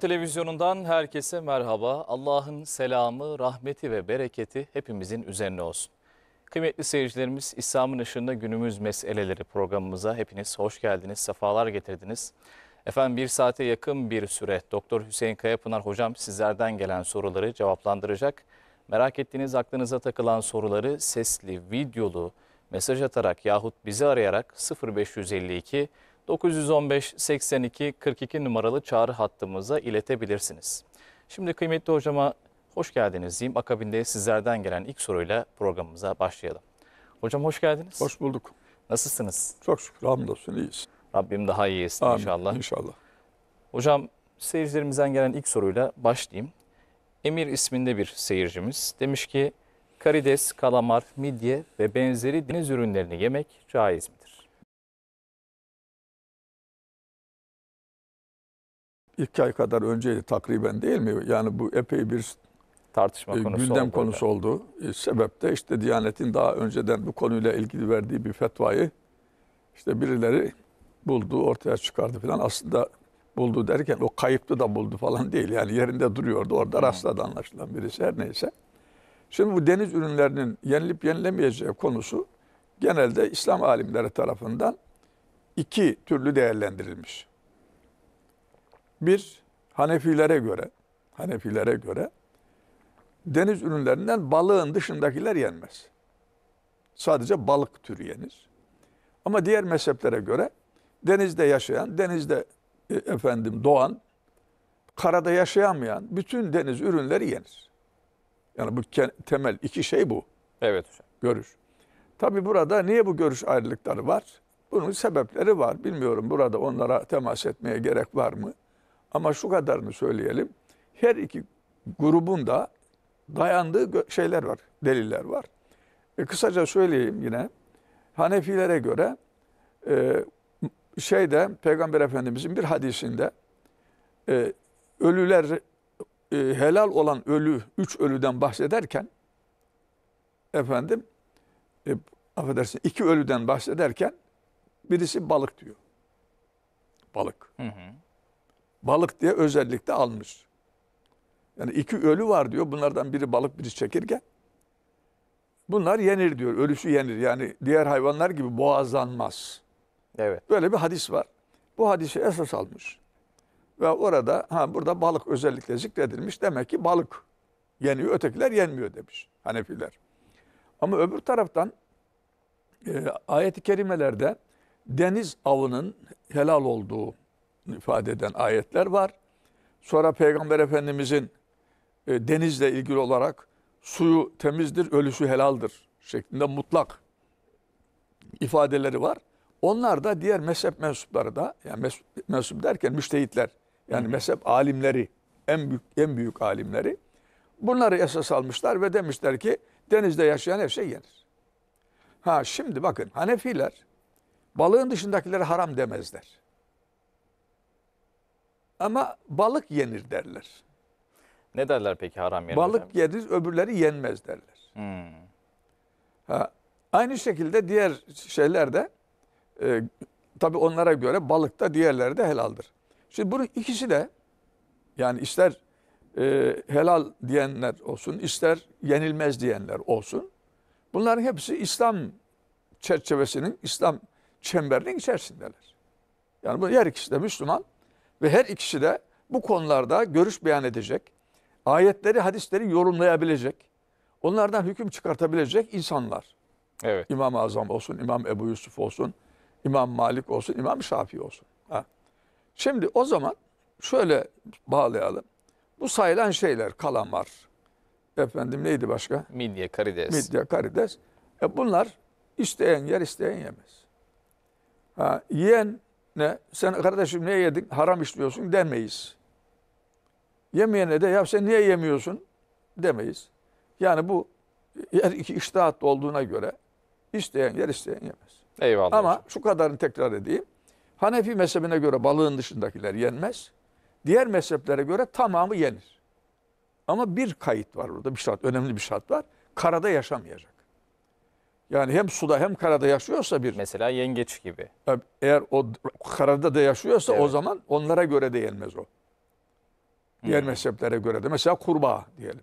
Televizyonundan herkese merhaba. Allah'ın selamı, rahmeti ve bereketi hepimizin üzerine olsun. Kıymetli seyircilerimiz, İslam'ın ışığında günümüz meseleleri programımıza hepiniz hoş geldiniz, sefalar getirdiniz. Efendim bir saate yakın bir süre Doktor Hüseyin Kayapınar hocam sizlerden gelen soruları cevaplandıracak. Merak ettiğiniz aklınıza takılan soruları sesli, videolu mesaj atarak yahut bizi arayarak 0552 915 82 42 numaralı çağrı hattımıza iletebilirsiniz. Şimdi kıymetli hocama hoş geldiniz diyeyim. Akabinde sizlerden gelen ilk soruyla programımıza başlayalım. Hocam hoş geldiniz. Hoş bulduk. Nasılsınız? Çok şükür hamdolsun iyiyiz. Rabbim daha iyi etsin Amin, inşallah. İnşallah. Hocam seyircilerimizden gelen ilk soruyla başlayayım. Emir isminde bir seyircimiz demiş ki karides, kalamar, midye ve benzeri deniz ürünlerini yemek caiz mi? iki ay kadar önceydi takriben değil mi? Yani bu epey bir tartışma e, konusu gündem oldu konusu hocam. oldu. E, sebep de işte Diyanet'in daha önceden bu konuyla ilgili verdiği bir fetvayı işte birileri buldu, ortaya çıkardı falan. Aslında buldu derken o kayıptı da buldu falan değil. Yani yerinde duruyordu. Orada hmm. rastladı anlaşılan birisi her neyse. Şimdi bu deniz ürünlerinin yenilip yenilemeyeceği konusu genelde İslam alimleri tarafından iki türlü değerlendirilmiş. Bir, Hanefilere göre, Hanefilere göre deniz ürünlerinden balığın dışındakiler yenmez. Sadece balık türü yenir. Ama diğer mezheplere göre denizde yaşayan, denizde e, efendim doğan, karada yaşayamayan bütün deniz ürünleri yenir. Yani bu temel iki şey bu. Evet hocam. Görüş. Tabi burada niye bu görüş ayrılıkları var? Bunun sebepleri var. Bilmiyorum burada onlara temas etmeye gerek var mı? Ama şu kadarını söyleyelim. Her iki grubun da dayandığı şeyler var, deliller var. E, kısaca söyleyeyim yine. Hanefilere göre e, şeyde Peygamber Efendimizin bir hadisinde e, ölüler e, helal olan ölü, üç ölüden bahsederken efendim e, affedersin iki ölüden bahsederken birisi balık diyor. Balık. Hı hı balık diye özellikle almış. Yani iki ölü var diyor. Bunlardan biri balık, biri çekirge. Bunlar yenir diyor. Ölüsü yenir. Yani diğer hayvanlar gibi boğazlanmaz. Evet. Böyle bir hadis var. Bu hadisi esas almış. Ve orada ha burada balık özellikle zikredilmiş. Demek ki balık yeniyor, ötekiler yenmiyor demiş Hanefiler. Ama öbür taraftan e, ayet-i kerimelerde deniz avının helal olduğu, ifade eden ayetler var. Sonra Peygamber Efendimizin e, denizle ilgili olarak suyu temizdir, ölüsü helaldir şeklinde mutlak ifadeleri var. Onlar da diğer mezhep mensupları da yani mes, mensup derken müştehitler yani Hı. mezhep alimleri en büyük en büyük alimleri bunları esas almışlar ve demişler ki denizde yaşayan her şey yenir. Ha şimdi bakın Hanefiler balığın dışındakileri haram demezler. Ama balık yenir derler. Ne derler peki haram yenir? Balık hocam? yenir öbürleri yenmez derler. Hmm. Ha, aynı şekilde diğer şeyler de e, tabi onlara göre balık da diğerleri de helaldir. Şimdi bunun ikisi de yani ister e, helal diyenler olsun ister yenilmez diyenler olsun. Bunların hepsi İslam çerçevesinin, İslam çemberinin içerisindeler. Yani bu her ikisi de Müslüman ve her ikisi de bu konularda görüş beyan edecek, ayetleri, hadisleri yorumlayabilecek, onlardan hüküm çıkartabilecek insanlar. Evet. İmam-ı Azam olsun, İmam Ebu Yusuf olsun, İmam Malik olsun, İmam Şafii olsun. Ha. Şimdi o zaman şöyle bağlayalım. Bu sayılan şeyler kalan var. Efendim neydi başka? Midye, karides. Midye, karides. E bunlar isteyen yer, isteyen yemez. Ha, yiyen ne sen kardeşim niye yedin haram işliyorsun demeyiz. Yemeyene de ya sen niye yemiyorsun demeyiz. Yani bu yer iki iştahat olduğuna göre isteyen yer isteyen yemez. Eyvallah. Ama hocam. şu kadarını tekrar edeyim. Hanefi mezhebine göre balığın dışındakiler yenmez. Diğer mezheplere göre tamamı yenir. Ama bir kayıt var burada bir şart önemli bir şart var. Karada yaşamayacak. Yani hem suda hem karada yaşıyorsa bir... Mesela yengeç gibi. Eğer o karada da yaşıyorsa evet. o zaman onlara göre de yenmez o. Diğer hmm. mezheplere göre de. Mesela kurbağa diyelim.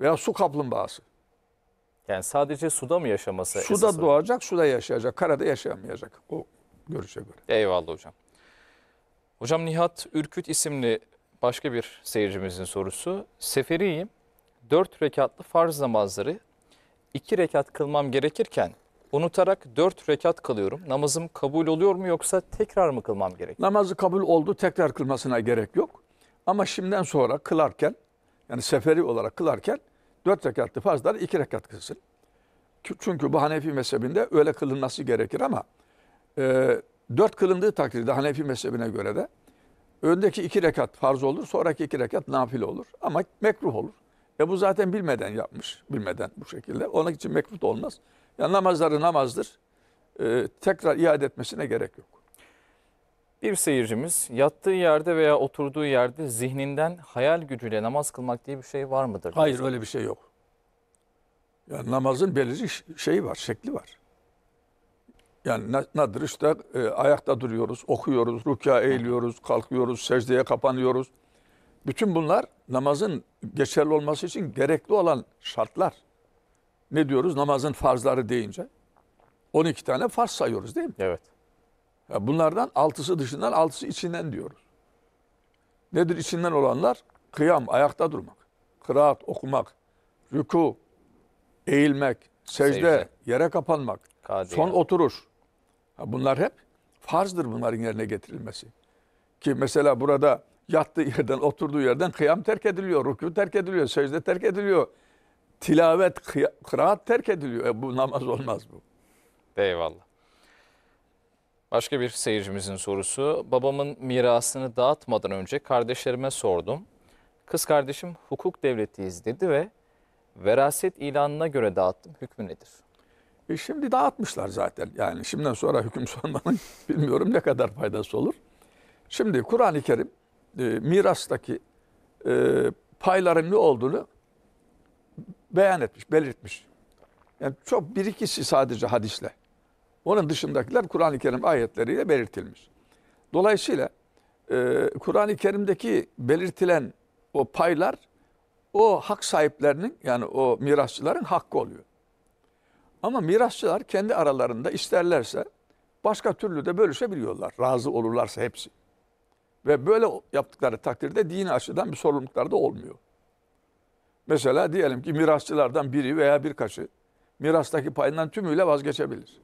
Veya su kaplumbağası. Yani sadece suda mı yaşaması? Suda esası? doğacak, suda yaşayacak. Karada yaşayamayacak. O görüşe göre. Eyvallah hocam. Hocam Nihat Ürküt isimli başka bir seyircimizin sorusu. Seferiyim. Dört rekatlı farz namazları iki rekat kılmam gerekirken unutarak dört rekat kılıyorum. Namazım kabul oluyor mu yoksa tekrar mı kılmam gerek? Namazı kabul oldu tekrar kılmasına gerek yok. Ama şimdiden sonra kılarken yani seferi olarak kılarken dört rekatlı fazla iki rekat kılsın. Çünkü bu Hanefi mezhebinde öyle kılınması gerekir ama e, dört kılındığı takdirde Hanefi mezhebine göre de öndeki iki rekat farz olur, sonraki iki rekat nafile olur ama mekruh olur. E bu zaten bilmeden yapmış. Bilmeden bu şekilde. Onun için mekruh olmaz. Yani namazları namazdır. E, tekrar iade etmesine gerek yok. Bir seyircimiz yattığı yerde veya oturduğu yerde zihninden hayal gücüyle namaz kılmak diye bir şey var mıdır? Hayır öyle bir şey yok. Yani namazın belirli şeyi var, şekli var. Yani nedir işte e, ayakta duruyoruz, okuyoruz, rükâ eğiliyoruz, kalkıyoruz, secdeye kapanıyoruz. Bütün bunlar namazın geçerli olması için gerekli olan şartlar. Ne diyoruz namazın farzları deyince? 12 tane farz sayıyoruz değil mi? Evet. Ya bunlardan altısı dışından altısı içinden diyoruz. Nedir içinden olanlar? Kıyam, ayakta durmak. Kıraat, okumak. Rüku, eğilmek, secde, secde. yere kapanmak. Kadiye. Son oturuş. Ya bunlar hep farzdır bunların yerine getirilmesi. Ki mesela burada Yattığı yerden, oturduğu yerden kıyam terk ediliyor, rükû terk ediliyor, secde terk ediliyor. Tilavet, kıraat terk ediliyor. E bu namaz olmaz bu. Eyvallah. Başka bir seyircimizin sorusu. Babamın mirasını dağıtmadan önce kardeşlerime sordum. Kız kardeşim hukuk devletiyiz dedi ve veraset ilanına göre dağıttım. Hükmü nedir? E şimdi dağıtmışlar zaten. Yani şimdiden sonra hüküm sormanın bilmiyorum ne kadar faydası olur. Şimdi Kur'an-ı Kerim e, mirastaki e, payların ne olduğunu beyan etmiş, belirtmiş. Yani çok bir ikisi sadece hadisle. Onun dışındakiler Kur'an-ı Kerim ayetleriyle belirtilmiş. Dolayısıyla e, Kur'an-ı Kerim'deki belirtilen o paylar o hak sahiplerinin yani o mirasçıların hakkı oluyor. Ama mirasçılar kendi aralarında isterlerse başka türlü de bölüşebiliyorlar. Razı olurlarsa hepsi. Ve böyle yaptıkları takdirde dini açıdan bir sorumluluklar da olmuyor. Mesela diyelim ki mirasçılardan biri veya birkaçı mirastaki payından tümüyle vazgeçebilir.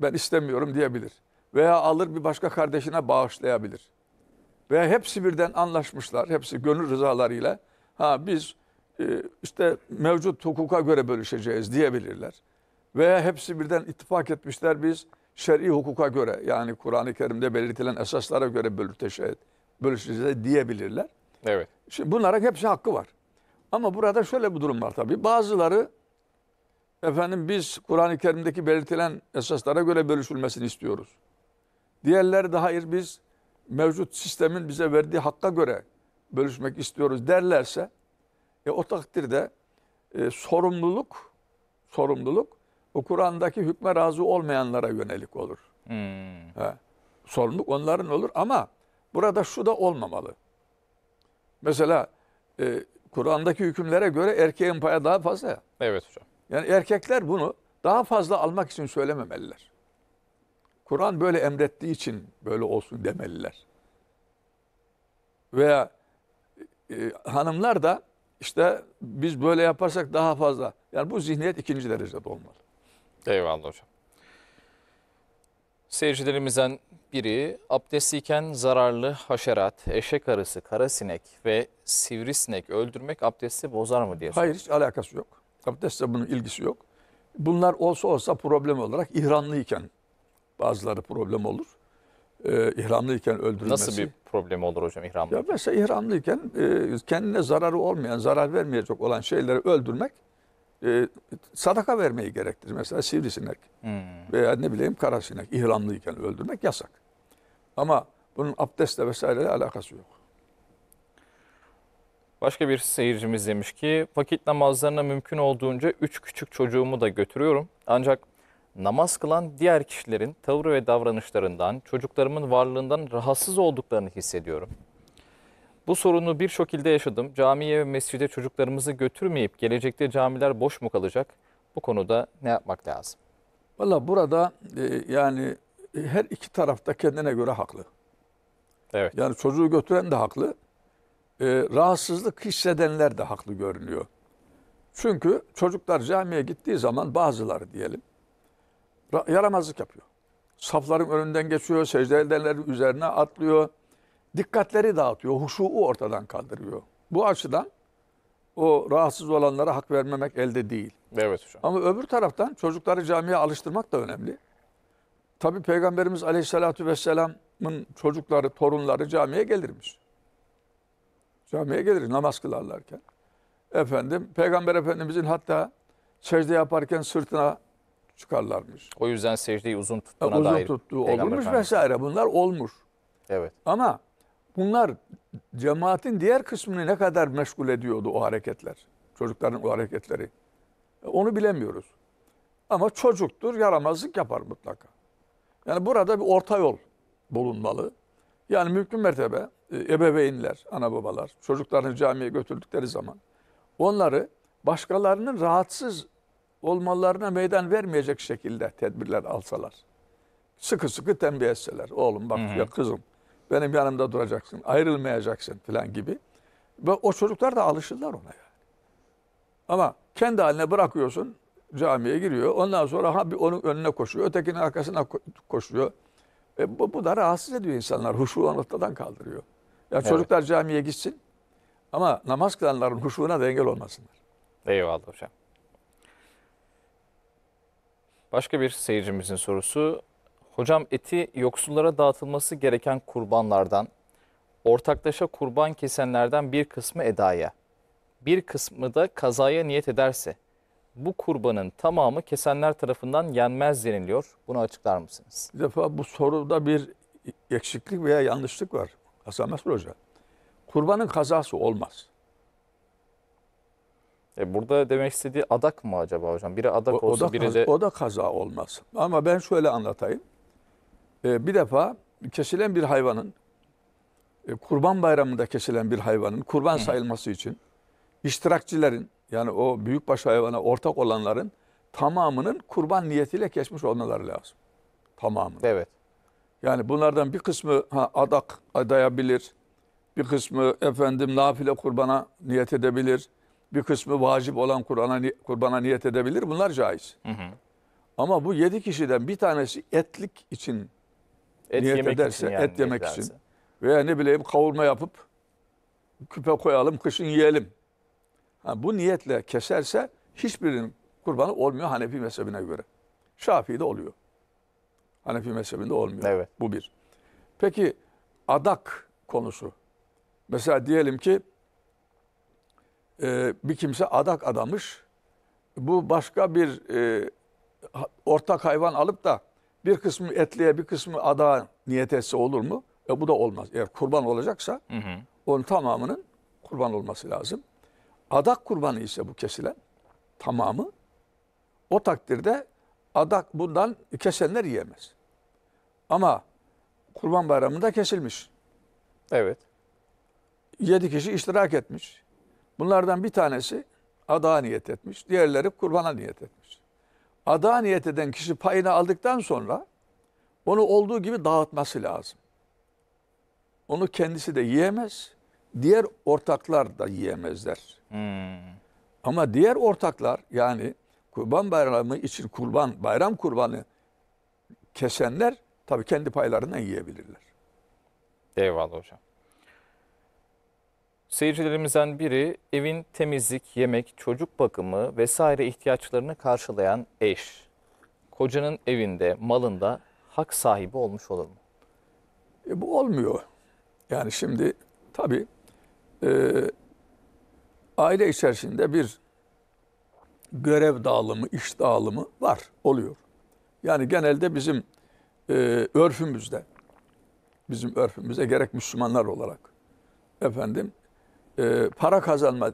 Ben istemiyorum diyebilir. Veya alır bir başka kardeşine bağışlayabilir. Veya hepsi birden anlaşmışlar. Hepsi gönül rızalarıyla. Ha biz e, işte mevcut hukuka göre bölüşeceğiz diyebilirler. Veya hepsi birden ittifak etmişler biz şer'i hukuka göre yani Kur'an-ı Kerim'de belirtilen esaslara göre bölü teşehhüd, bölüşeceğiz diyebilirler. Evet. Şimdi bunların hepsi hakkı var. Ama burada şöyle bir durum var tabii. Bazıları efendim biz Kur'an-ı Kerim'deki belirtilen esaslara göre bölüşülmesini istiyoruz. Diğerleri daha hayır biz mevcut sistemin bize verdiği hakka göre bölüşmek istiyoruz derlerse e, o takdirde e, sorumluluk sorumluluk o Kur'an'daki hükme razı olmayanlara yönelik olur. Hmm. Sorumluluk onların olur ama burada şu da olmamalı. Mesela e, Kur'an'daki hükümlere göre erkeğin paya daha fazla. Evet hocam. Yani erkekler bunu daha fazla almak için söylememeliler. Kur'an böyle emrettiği için böyle olsun demeliler. Veya e, hanımlar da işte biz böyle yaparsak daha fazla. Yani bu zihniyet ikinci derecede olmalı. Eyvallah hocam. Seyircilerimizden biri abdestliyken zararlı haşerat, eşek arısı, karasinek ve sivrisinek öldürmek abdesti bozar mı diye Hayır hiç alakası yok. Abdestle bunun ilgisi yok. Bunlar olsa olsa problem olarak ihramlıyken bazıları problem olur. Ee, ihramlıyken öldürülmesi. Nasıl bir problem olur hocam ihramlı? Ya mesela ihramlıyken e, kendine zararı olmayan, zarar vermeyecek olan şeyleri öldürmek e, sadaka vermeyi gerektirir. Mesela sivrisinek hmm. veya ne bileyim karasinek ihramlıyken öldürmek yasak. Ama bunun abdestle vesaireyle alakası yok. Başka bir seyircimiz demiş ki vakit namazlarına mümkün olduğunca üç küçük çocuğumu da götürüyorum. Ancak namaz kılan diğer kişilerin tavır ve davranışlarından, çocuklarımın varlığından rahatsız olduklarını hissediyorum. Bu sorunu bir şekilde yaşadım. Camiye ve mescide çocuklarımızı götürmeyip gelecekte camiler boş mu kalacak? Bu konuda ne yapmak lazım? Valla burada e, yani e, her iki tarafta kendine göre haklı. Evet. Yani çocuğu götüren de haklı. E, rahatsızlık hissedenler de haklı görünüyor. Çünkü çocuklar camiye gittiği zaman bazıları diyelim yaramazlık yapıyor. Safların önünden geçiyor, secde edenlerin üzerine atlıyor dikkatleri dağıtıyor, huşuğu ortadan kaldırıyor. Bu açıdan o rahatsız olanlara hak vermemek elde değil. Evet hocam. Ama öbür taraftan çocukları camiye alıştırmak da önemli. Tabi Peygamberimiz Aleyhisselatü Vesselam'ın çocukları, torunları camiye gelirmiş. Camiye gelir namaz kılarlarken. Efendim, Peygamber Efendimizin hatta secde yaparken sırtına çıkarlarmış. O yüzden secdeyi uzun tuttuğuna uzun dair. Uzun tuttuğu olurmuş vesaire. Bunlar olmuş. Evet. Ama Bunlar cemaatin diğer kısmını ne kadar meşgul ediyordu o hareketler. Çocukların o hareketleri. Onu bilemiyoruz. Ama çocuktur, yaramazlık yapar mutlaka. Yani burada bir orta yol bulunmalı. Yani mümkün mertebe e, ebeveynler, ana babalar, çocuklarını camiye götürdükleri zaman onları başkalarının rahatsız olmalarına meydan vermeyecek şekilde tedbirler alsalar. Sıkı sıkı tembih etseler. Oğlum bak Hı-hı. ya kızım benim yanımda duracaksın, ayrılmayacaksın falan gibi. Ve o çocuklar da alışırlar ona yani. Ama kendi haline bırakıyorsun, camiye giriyor. Ondan sonra ha bir onun önüne koşuyor, ötekinin arkasına koşuyor. E, bu, bu da rahatsız ediyor insanlar. Huşu ortadan kaldırıyor. Ya evet. çocuklar camiye gitsin ama namaz kılanların huşuğuna da engel olmasınlar. Eyvallah hocam. Başka bir seyircimizin sorusu Hocam eti yoksullara dağıtılması gereken kurbanlardan, ortaklaşa kurban kesenlerden bir kısmı edaya, bir kısmı da kazaya niyet ederse bu kurbanın tamamı kesenler tarafından yenmez deniliyor. Bunu açıklar mısınız? Bir defa bu soruda bir eksiklik veya yanlışlık var. Hasan Mesut Hoca. Kurbanın kazası olmaz. E burada demek istediği adak mı acaba hocam? Biri adak o, olsa o da, biri de... O da kaza olmaz. Ama ben şöyle anlatayım e, bir defa kesilen bir hayvanın e, kurban bayramında kesilen bir hayvanın kurban sayılması için iştirakçilerin yani o büyükbaş hayvana ortak olanların tamamının kurban niyetiyle kesmiş olmaları lazım. Tamamı. Evet. Yani bunlardan bir kısmı ha, adak adayabilir. Bir kısmı efendim nafile kurbana niyet edebilir. Bir kısmı vacip olan Kurban'a kurbana niyet edebilir. Bunlar caiz. Hı hı. Ama bu yedi kişiden bir tanesi etlik için Et niyet yemek ederse, için yani, et yemek ederse. için. Veya ne bileyim kavurma yapıp küpe koyalım, kışın yiyelim. Ha, bu niyetle keserse hiçbirinin kurbanı olmuyor Hanefi mezhebine göre. Şafii de oluyor. Hanefi mezhebinde olmuyor. Evet. Bu bir. Peki adak konusu. Mesela diyelim ki e, bir kimse adak adamış. Bu başka bir e, ortak hayvan alıp da bir kısmı etliye bir kısmı ada niyet etse olur mu? E bu da olmaz. Eğer kurban olacaksa hı hı. onun tamamının kurban olması lazım. Adak kurbanı ise bu kesilen tamamı o takdirde adak bundan kesenler yiyemez. Ama kurban bayramında kesilmiş. Evet. Yedi kişi iştirak etmiş. Bunlardan bir tanesi ada niyet etmiş. Diğerleri kurbana niyet etmiş ada niyet eden kişi payını aldıktan sonra onu olduğu gibi dağıtması lazım. Onu kendisi de yiyemez, diğer ortaklar da yiyemezler. Hmm. Ama diğer ortaklar yani kurban bayramı için kurban, bayram kurbanı kesenler tabii kendi paylarından yiyebilirler. Eyvallah hocam. Seyircilerimizden biri evin temizlik, yemek, çocuk bakımı vesaire ihtiyaçlarını karşılayan eş. Kocanın evinde, malında hak sahibi olmuş olur mu? E, bu olmuyor. Yani şimdi tabii e, aile içerisinde bir görev dağılımı, iş dağılımı var, oluyor. Yani genelde bizim e, örfümüzde, bizim örfümüze gerek Müslümanlar olarak efendim e, para kazanma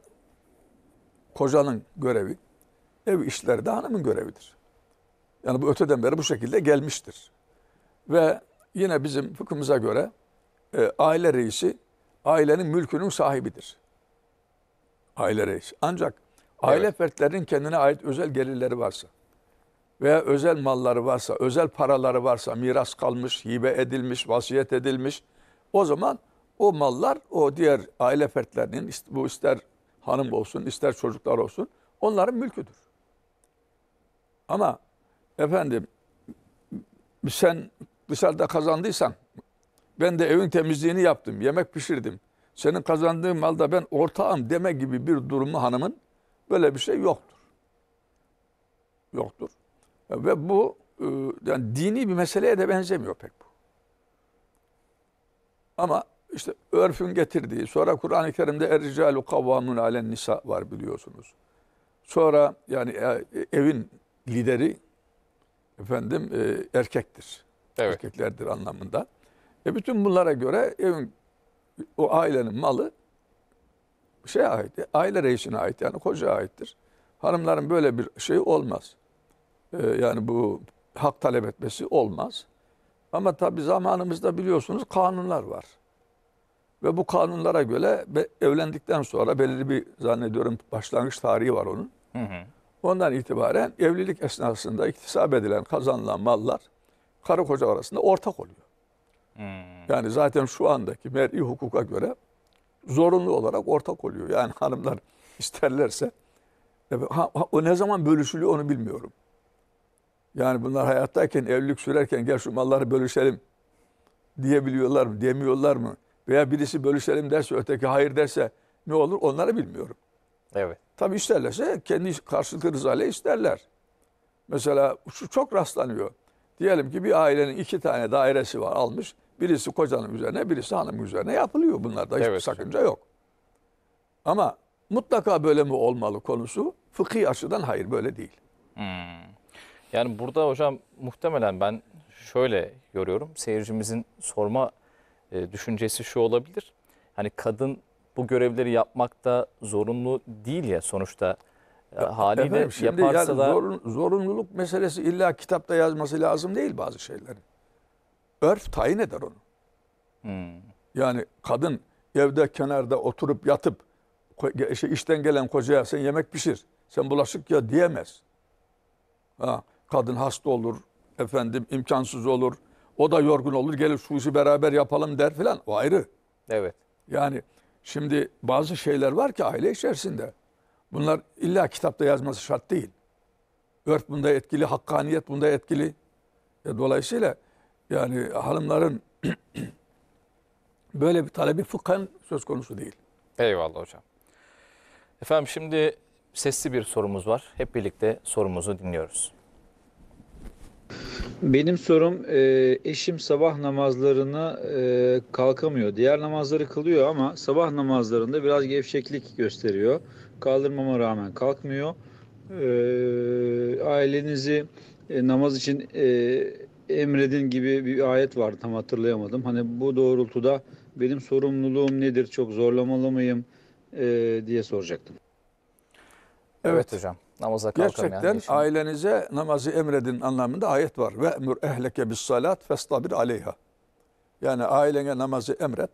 kocanın görevi, ev işleri de hanımın görevidir. Yani bu öteden beri bu şekilde gelmiştir. Ve yine bizim fıkhımıza göre e, aile reisi ailenin mülkünün sahibidir. Aile reisi. Ancak aile evet. fertlerinin kendine ait özel gelirleri varsa veya özel malları varsa, özel paraları varsa, miras kalmış, hibe edilmiş, vasiyet edilmiş o zaman o mallar o diğer aile fertlerinin bu ister hanım olsun ister çocuklar olsun onların mülküdür. Ama efendim sen dışarıda kazandıysan ben de evin temizliğini yaptım, yemek pişirdim. Senin kazandığın malda ben ortağım deme gibi bir durumu hanımın böyle bir şey yoktur. Yoktur. E, ve bu e, yani dini bir meseleye de benzemiyor pek bu. Ama işte örfün getirdiği, sonra Kur'an-ı Kerim'de er-ricalu kavvamun alen nisa var biliyorsunuz. Sonra yani e, evin lideri efendim e, erkektir. Evet. Erkeklerdir anlamında. E bütün bunlara göre evin o ailenin malı şey ait, aile reisine ait yani koca aittir. Hanımların böyle bir şey olmaz. E, yani bu hak talep etmesi olmaz. Ama tabi zamanımızda biliyorsunuz kanunlar var. Ve bu kanunlara göre evlendikten sonra belirli bir zannediyorum başlangıç tarihi var onun. Hı hı. Ondan itibaren evlilik esnasında iktisap edilen, kazanılan mallar karı koca arasında ortak oluyor. Hmm. Yani zaten şu andaki mer'i hukuka göre zorunlu olarak ortak oluyor. Yani hanımlar isterlerse e, ha, ha, o ne zaman bölüşülüyor onu bilmiyorum. Yani bunlar hayattayken evlilik sürerken gel şu malları bölüşelim diyebiliyorlar mı, diyemiyorlar mı? veya birisi bölüşelim derse öteki hayır derse ne olur onları bilmiyorum. Evet. Tabii isterlerse kendi karşılıklı rızayla isterler. Mesela şu çok rastlanıyor. Diyelim ki bir ailenin iki tane dairesi var almış. Birisi kocanın üzerine birisi hanım üzerine yapılıyor. Bunlarda hiçbir evet. sakınca yok. Ama mutlaka böyle mi olmalı konusu fıkhi açıdan hayır böyle değil. Hmm. Yani burada hocam muhtemelen ben şöyle görüyorum. Seyircimizin sorma e, düşüncesi şu olabilir. Hani kadın bu görevleri yapmakta zorunlu değil ya sonuçta e, ya, haliyle efendim, şimdi yaparsa yani da... Zorun, zorunluluk meselesi illa kitapta yazması lazım değil bazı şeyler. Örf tayin eder onu. Hmm. Yani kadın evde kenarda oturup yatıp şey, işten gelen kocaya sen yemek pişir, sen bulaşık ya diyemez. Ha, kadın hasta olur, efendim imkansız olur. O da yorgun olur gelir şu işi beraber yapalım der filan. O ayrı. Evet. Yani şimdi bazı şeyler var ki aile içerisinde. Bunlar illa kitapta yazması şart değil. Örf bunda etkili, hakkaniyet bunda etkili. E, dolayısıyla yani hanımların böyle bir talebi fıkhan söz konusu değil. Eyvallah hocam. Efendim şimdi sesli bir sorumuz var. Hep birlikte sorumuzu dinliyoruz. Benim sorum e, eşim sabah namazlarını e, kalkamıyor. Diğer namazları kılıyor ama sabah namazlarında biraz gevşeklik gösteriyor. Kaldırmama rağmen kalkmıyor. E, ailenizi e, namaz için e, emredin gibi bir ayet vardı tam hatırlayamadım. Hani bu doğrultuda benim sorumluluğum nedir? Çok zorlamalı mıyım? E, diye soracaktım. Evet, evet hocam namaza kalkamayan Gerçekten geçin. ailenize namazı emredin anlamında ayet var. Ve emür ehleke bis salat festabir aleyha. Yani ailene namazı emret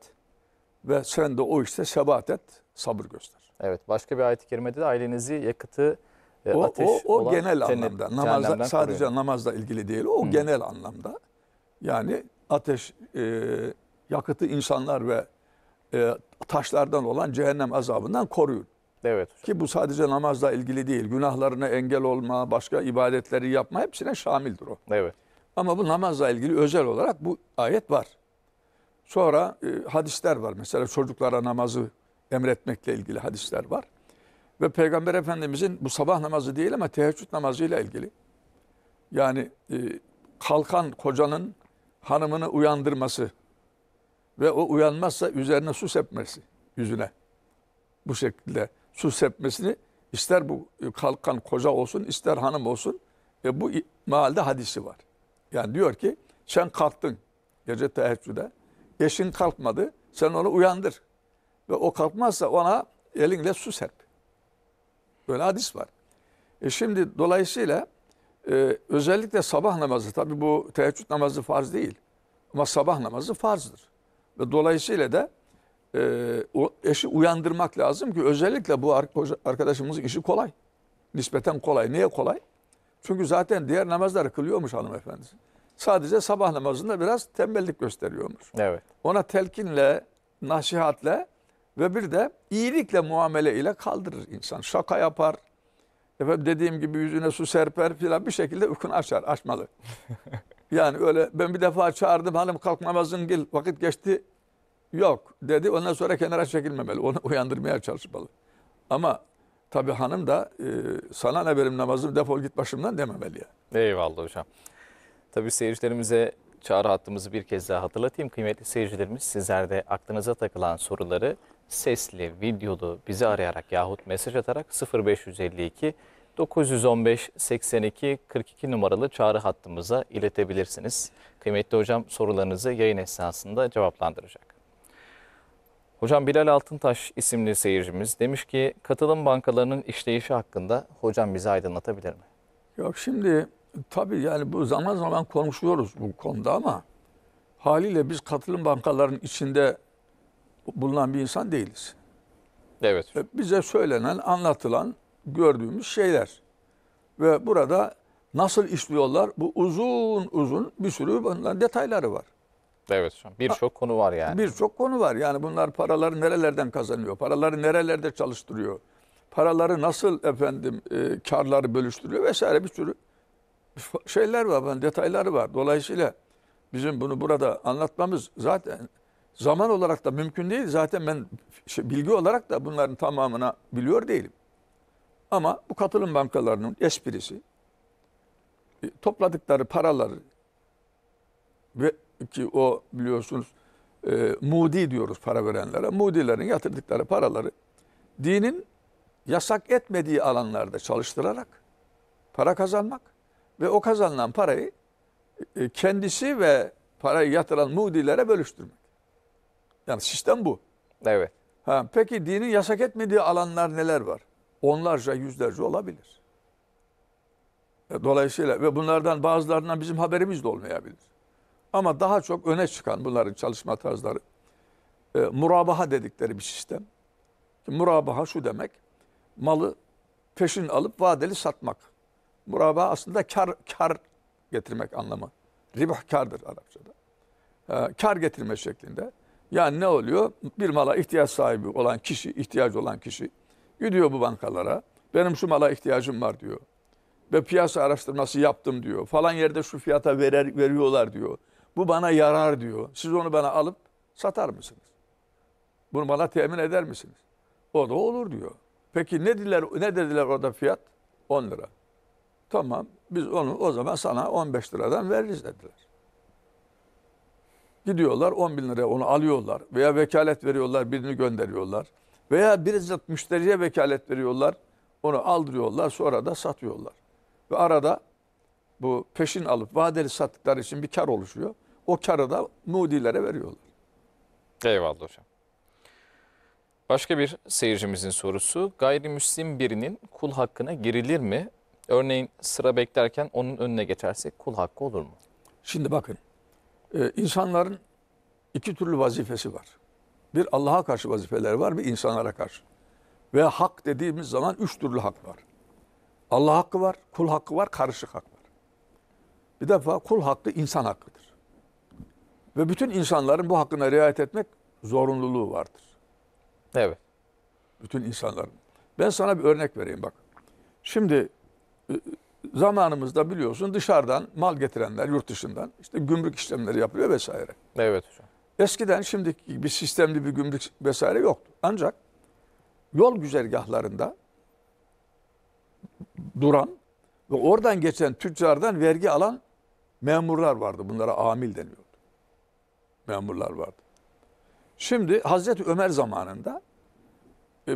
ve sen de o işte sebat et, sabır göster. Evet başka bir ayet-i kerimede de ailenizi yakıtı e, o, ateş o, o olan genel cennet, anlamda. Namazda, sadece koruyor. namazla ilgili değil. O hmm. genel anlamda. Yani ateş e, yakıtı insanlar ve e, taşlardan olan cehennem azabından koruyor. Evet. Hocam. Ki bu sadece namazla ilgili değil. Günahlarına engel olma, başka ibadetleri yapma hepsine şamildir o. Evet. Ama bu namazla ilgili özel olarak bu ayet var. Sonra e, hadisler var. Mesela çocuklara namazı emretmekle ilgili hadisler var. Ve Peygamber Efendimizin bu sabah namazı değil ama teheccüd namazıyla ilgili. Yani e, kalkan kocanın hanımını uyandırması ve o uyanmazsa üzerine su sepmesi yüzüne. Bu şekilde su sepmesini ister bu kalkan koca olsun ister hanım olsun e, bu mealde hadisi var. Yani diyor ki sen kalktın gece teheccüde eşin kalkmadı sen onu uyandır ve o kalkmazsa ona elinle su serp. Böyle hadis var. E şimdi dolayısıyla e, özellikle sabah namazı tabi bu teheccüd namazı farz değil ama sabah namazı farzdır. Ve dolayısıyla da e, eşi uyandırmak lazım ki özellikle bu arkadaşımızın işi kolay. Nispeten kolay. Niye kolay? Çünkü zaten diğer namazları kılıyormuş hanımefendisi. Sadece sabah namazında biraz tembellik gösteriyormuş. Evet. Ona telkinle, nasihatle ve bir de iyilikle muamele ile kaldırır insan. Şaka yapar. Efendim dediğim gibi yüzüne su serper filan bir şekilde ufkunu açar, açmalı. yani öyle ben bir defa çağırdım hanım kalk namazın gel vakit geçti Yok dedi ondan sonra kenara çekilmemeli. Onu uyandırmaya çalışmalı. Ama tabii hanım da e, sana ne benim namazım defol git başımdan dememeli. Yani. Eyvallah hocam. Tabii seyircilerimize çağrı hattımızı bir kez daha hatırlatayım. Kıymetli seyircilerimiz sizlerde aklınıza takılan soruları sesli, videolu bizi arayarak yahut mesaj atarak 0552 915 82 42 numaralı çağrı hattımıza iletebilirsiniz. Kıymetli hocam sorularınızı yayın esnasında cevaplandıracak. Hocam Bilal Altıntaş isimli seyircimiz demiş ki katılım bankalarının işleyişi hakkında hocam bizi aydınlatabilir mi? Yok şimdi tabii yani bu zaman zaman konuşuyoruz bu konuda ama haliyle biz katılım bankalarının içinde bulunan bir insan değiliz. Evet. E, bize söylenen, anlatılan, gördüğümüz şeyler. Ve burada nasıl işliyorlar bu uzun uzun bir sürü bunların detayları var. Evet birçok konu var yani. Birçok konu var yani bunlar paraları nerelerden kazanıyor, paraları nerelerde çalıştırıyor, paraları nasıl efendim e, karları bölüştürüyor vesaire bir sürü şeyler var, ben detayları var. Dolayısıyla bizim bunu burada anlatmamız zaten zaman olarak da mümkün değil. Zaten ben şey, bilgi olarak da bunların tamamına biliyor değilim. Ama bu katılım bankalarının esprisi e, topladıkları paraları ve ki o biliyorsunuz e, mudi diyoruz para verenlere. Mudilerin yatırdıkları paraları dinin yasak etmediği alanlarda çalıştırarak para kazanmak ve o kazanılan parayı e, kendisi ve parayı yatıran mudilere bölüştürmek. Yani sistem bu. Evet. Ha, peki dinin yasak etmediği alanlar neler var? Onlarca, yüzlerce olabilir. E, dolayısıyla ve bunlardan bazılarından bizim haberimiz de olmayabilir. Ama daha çok öne çıkan bunların çalışma tarzları e, murabaha dedikleri bir sistem. Murabaha şu demek malı peşin alıp vadeli satmak. Murabaha aslında kar, kar getirmek anlamı. Ribah kardır Arapçada. E, kar getirme şeklinde. Yani ne oluyor? Bir mala ihtiyaç sahibi olan kişi, ihtiyacı olan kişi gidiyor bu bankalara. Benim şu mala ihtiyacım var diyor. Ve piyasa araştırması yaptım diyor. Falan yerde şu fiyata verer, veriyorlar diyor. Bu bana yarar diyor. Siz onu bana alıp satar mısınız? Bunu bana temin eder misiniz? O da olur diyor. Peki ne dediler, ne dediler orada fiyat? 10 lira. Tamam biz onu o zaman sana 15 liradan veririz dediler. Gidiyorlar 10 bin liraya onu alıyorlar veya vekalet veriyorlar birini gönderiyorlar. Veya birisi müşteriye vekalet veriyorlar onu aldırıyorlar sonra da satıyorlar. Ve arada bu peşin alıp vadeli sattıkları için bir kar oluşuyor. O karı da Moody'lere veriyorlar. Eyvallah hocam. Başka bir seyircimizin sorusu. Gayrimüslim birinin kul hakkına girilir mi? Örneğin sıra beklerken onun önüne geçersek kul hakkı olur mu? Şimdi bakın. E, insanların iki türlü vazifesi var. Bir Allah'a karşı vazifeler var, bir insanlara karşı. Ve hak dediğimiz zaman üç türlü hak var. Allah hakkı var, kul hakkı var, karışık hak var. Bir defa kul hakkı insan hakkıdır. Ve bütün insanların bu hakkına riayet etmek zorunluluğu vardır. Evet. Bütün insanların. Ben sana bir örnek vereyim bak. Şimdi zamanımızda biliyorsun dışarıdan mal getirenler yurt dışından işte gümrük işlemleri yapıyor vesaire. Evet hocam. Eskiden şimdiki gibi sistemli bir gümrük vesaire yoktu. Ancak yol güzergahlarında duran ve oradan geçen tüccardan vergi alan memurlar vardı. Bunlara amil deniyor memurlar vardı. Şimdi Hazreti Ömer zamanında e,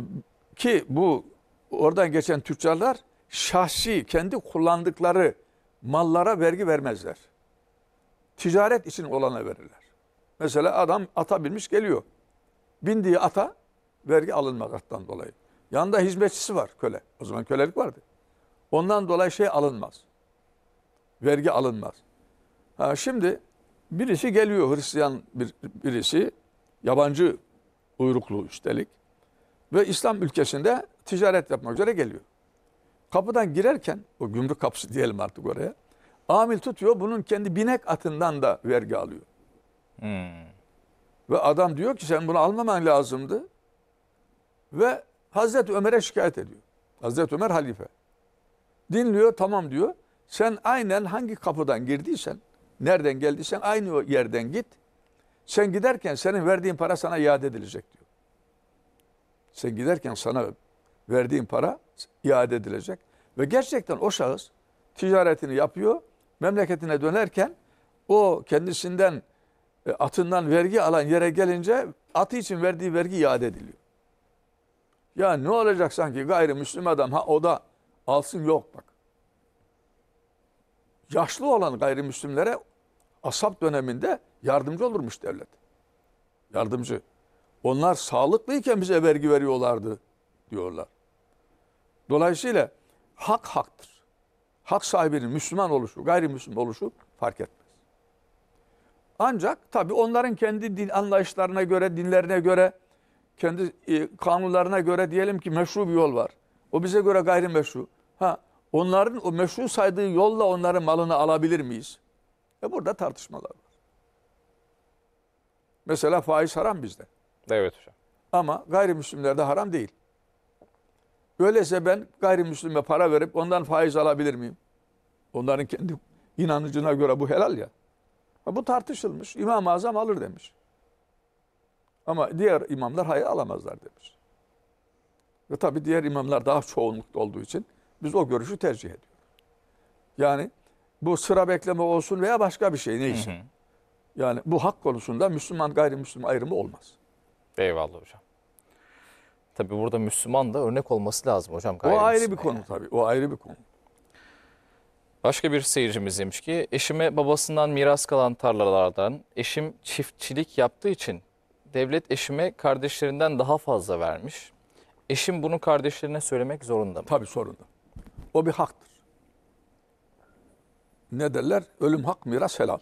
ki bu oradan geçen tüccarlar şahsi kendi kullandıkları mallara vergi vermezler. Ticaret için olana verirler. Mesela adam ata binmiş geliyor. Bindiği ata vergi alınmaz attan dolayı. Yanında hizmetçisi var köle. O zaman kölelik vardı. Ondan dolayı şey alınmaz. Vergi alınmaz. Ha, şimdi Birisi geliyor Hristiyan bir, birisi yabancı uyruklu üstelik ve İslam ülkesinde ticaret yapmak üzere geliyor. Kapıdan girerken o gümrük kapısı diyelim artık oraya. Amil tutuyor bunun kendi binek atından da vergi alıyor. Hmm. Ve adam diyor ki sen bunu almaman lazımdı. Ve Hazreti Ömer'e şikayet ediyor. Hazreti Ömer halife. Dinliyor tamam diyor. Sen aynen hangi kapıdan girdiysen Nereden geldiysen aynı yerden git. Sen giderken senin verdiğin para sana iade edilecek diyor. Sen giderken sana verdiğin para iade edilecek. Ve gerçekten o şahıs ticaretini yapıyor. Memleketine dönerken o kendisinden e, atından vergi alan yere gelince atı için verdiği vergi iade ediliyor. Ya ne olacak sanki gayrimüslim adam ha o da alsın yok bak yaşlı olan gayrimüslimlere asap döneminde yardımcı olurmuş devlet. Yardımcı. Onlar sağlıklıyken bize vergi veriyorlardı diyorlar. Dolayısıyla hak haktır. Hak sahibinin Müslüman oluşu, gayrimüslim oluşu fark etmez. Ancak tabi onların kendi din anlayışlarına göre, dinlerine göre, kendi e, kanunlarına göre diyelim ki meşru bir yol var. O bize göre gayrimeşru. Ha onların o meşru saydığı yolla onların malını alabilir miyiz? E burada tartışmalar var. Mesela faiz haram bizde. Evet hocam. Ama gayrimüslimlerde haram değil. Öyleyse ben gayrimüslime para verip ondan faiz alabilir miyim? Onların kendi inancına göre bu helal ya. Bu tartışılmış. İmam-ı Azam alır demiş. Ama diğer imamlar hayır alamazlar demiş. Ve tabi diğer imamlar daha çoğunlukta olduğu için biz o görüşü tercih ediyoruz. Yani bu sıra bekleme olsun veya başka bir şey neyse. Hı hı. Yani bu hak konusunda Müslüman gayrimüslim ayrımı olmaz. Eyvallah hocam. Tabi burada Müslüman da örnek olması lazım hocam. O ayrı bir konu yani. tabii. O ayrı bir konu. Başka bir seyircimiz demiş ki eşime babasından miras kalan tarlalardan eşim çiftçilik yaptığı için devlet eşime kardeşlerinden daha fazla vermiş. Eşim bunu kardeşlerine söylemek zorunda mı? Tabii zorunda. O bir haktır. Ne derler? Ölüm hak, miras helal.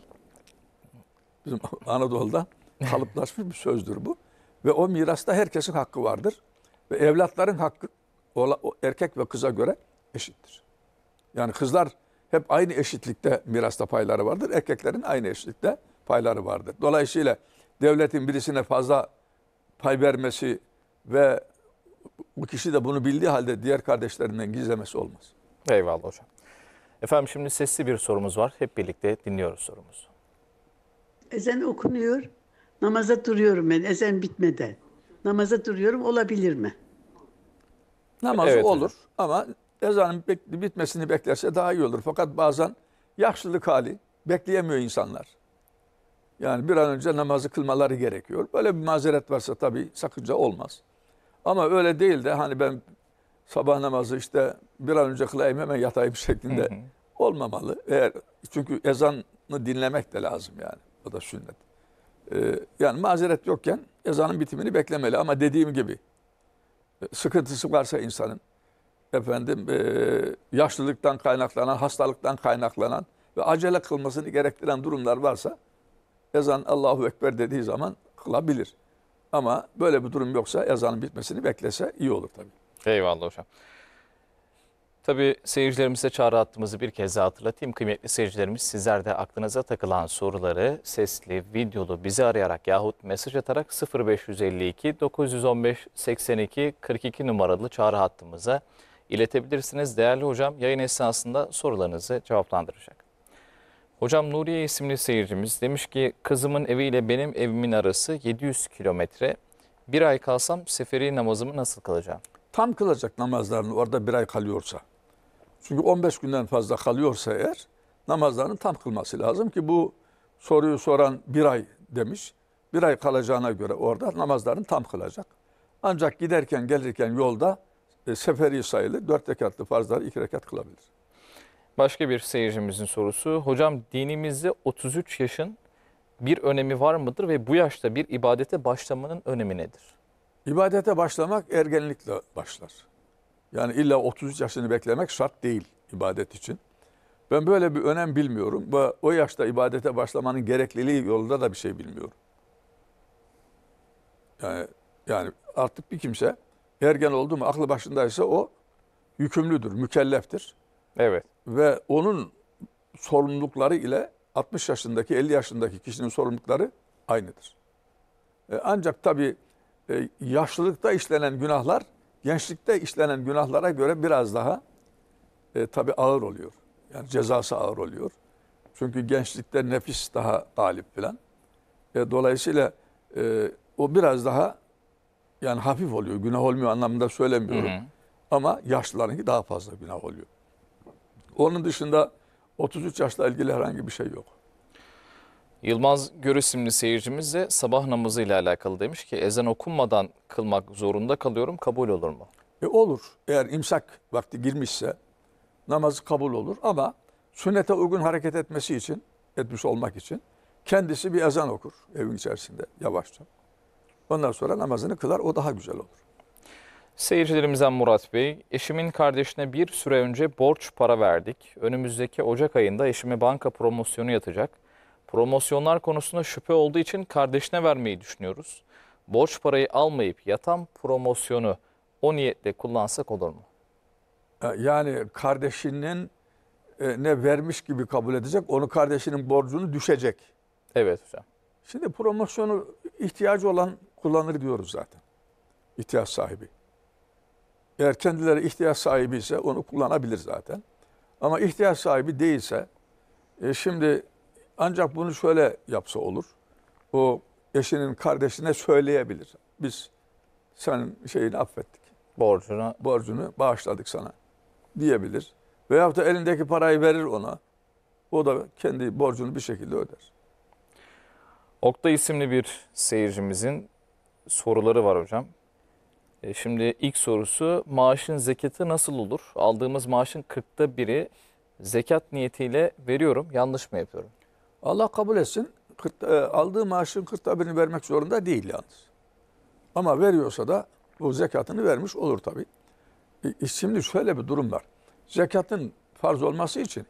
Bizim Anadolu'da kalıplaşmış bir sözdür bu. Ve o mirasta herkesin hakkı vardır. Ve evlatların hakkı ola, erkek ve kıza göre eşittir. Yani kızlar hep aynı eşitlikte mirasta payları vardır. Erkeklerin aynı eşitlikte payları vardır. Dolayısıyla devletin birisine fazla pay vermesi ve bu kişi de bunu bildiği halde diğer kardeşlerinden gizlemesi olmaz. Eyvallah hocam. Efendim şimdi sesli bir sorumuz var. Hep birlikte dinliyoruz sorumuzu. Ezen okunuyor. Namaza duruyorum ben ezen bitmeden. Namaza duruyorum olabilir mi? Namaz Evet olur hocam. ama ezanın bek- bitmesini beklerse daha iyi olur. Fakat bazen yaşlılık hali bekleyemiyor insanlar. Yani bir an önce namazı kılmaları gerekiyor. Böyle bir mazeret varsa tabii sakınca olmaz. Ama öyle değil de hani ben sabah namazı işte bir an önce kılayım hemen yatayım şeklinde hı hı. olmamalı. Eğer çünkü ezanı dinlemek de lazım yani. O da sünnet. Ee, yani mazeret yokken ezanın bitimini beklemeli ama dediğim gibi e, sıkıntısı varsa insanın efendim e, yaşlılıktan kaynaklanan, hastalıktan kaynaklanan ve acele kılmasını gerektiren durumlar varsa ezan Allahu Ekber dediği zaman kılabilir. Ama böyle bir durum yoksa ezanın bitmesini beklese iyi olur tabii. Eyvallah hocam. Tabii seyircilerimize çağrı attığımızı bir kez daha hatırlatayım. Kıymetli seyircilerimiz sizler de aklınıza takılan soruları sesli, videolu bizi arayarak yahut mesaj atarak 0552 915 82 42 numaralı çağrı hattımıza iletebilirsiniz. Değerli hocam yayın esnasında sorularınızı cevaplandıracak. Hocam Nuriye isimli seyircimiz demiş ki kızımın eviyle benim evimin arası 700 kilometre. Bir ay kalsam seferi namazımı nasıl kılacağım? tam kılacak namazlarını orada bir ay kalıyorsa. Çünkü 15 günden fazla kalıyorsa eğer namazlarını tam kılması lazım ki bu soruyu soran bir ay demiş. Bir ay kalacağına göre orada namazlarını tam kılacak. Ancak giderken gelirken yolda e, seferi sayılı dört rekatlı farzları iki rekat kılabilir. Başka bir seyircimizin sorusu. Hocam dinimizde 33 yaşın bir önemi var mıdır ve bu yaşta bir ibadete başlamanın önemi nedir? İbadete başlamak ergenlikle başlar. Yani illa 33 yaşını beklemek şart değil ibadet için. Ben böyle bir önem bilmiyorum ve o yaşta ibadete başlamanın gerekliliği yolunda da bir şey bilmiyorum. Yani, yani artık bir kimse ergen oldu mu aklı başındaysa o yükümlüdür, mükelleftir. Evet. Ve onun sorumlulukları ile 60 yaşındaki, 50 yaşındaki kişinin sorumlulukları aynıdır. E, ancak tabii e, yaşlılıkta işlenen günahlar gençlikte işlenen günahlara göre biraz daha e, tabii ağır oluyor. Yani cezası ağır oluyor. Çünkü gençlikte nefis daha galip filan. E, dolayısıyla e, o biraz daha yani hafif oluyor. Günah olmuyor anlamında söylemiyorum. Hı hı. Ama yaşlılarınki daha fazla günah oluyor. Onun dışında 33 yaşla ilgili herhangi bir şey yok. Yılmaz Gör isimli seyircimiz de sabah namazı ile alakalı demiş ki ezan okunmadan kılmak zorunda kalıyorum kabul olur mu? E olur. Eğer imsak vakti girmişse namazı kabul olur ama sünnete uygun hareket etmesi için, etmiş olmak için kendisi bir ezan okur evin içerisinde yavaşça. Ondan sonra namazını kılar o daha güzel olur. Seyircilerimizden Murat Bey, eşimin kardeşine bir süre önce borç para verdik. Önümüzdeki Ocak ayında eşime banka promosyonu yatacak. Promosyonlar konusunda şüphe olduğu için kardeşine vermeyi düşünüyoruz. Borç parayı almayıp yatan promosyonu o niyetle kullansak olur mu? E, yani kardeşinin e, ne vermiş gibi kabul edecek, onu kardeşinin borcunu düşecek. Evet hocam. Şimdi promosyonu ihtiyacı olan kullanır diyoruz zaten. İhtiyaç sahibi. Eğer kendileri ihtiyaç sahibi ise onu kullanabilir zaten. Ama ihtiyaç sahibi değilse, e şimdi ancak bunu şöyle yapsa olur. O eşinin kardeşine söyleyebilir. Biz senin şeyini affettik. Borcunu. Borcunu bağışladık sana diyebilir. Veyahut da elindeki parayı verir ona. O da kendi borcunu bir şekilde öder. Okta isimli bir seyircimizin soruları var hocam. E şimdi ilk sorusu maaşın zekatı nasıl olur? Aldığımız maaşın kırkta biri zekat niyetiyle veriyorum. Yanlış mı yapıyorum? Allah kabul etsin. 40, e, aldığı maaşın 40'ta birini vermek zorunda değil yalnız. Ama veriyorsa da bu zekatını vermiş olur tabii. E, e, şimdi şöyle bir durum var. Zekatın farz olması için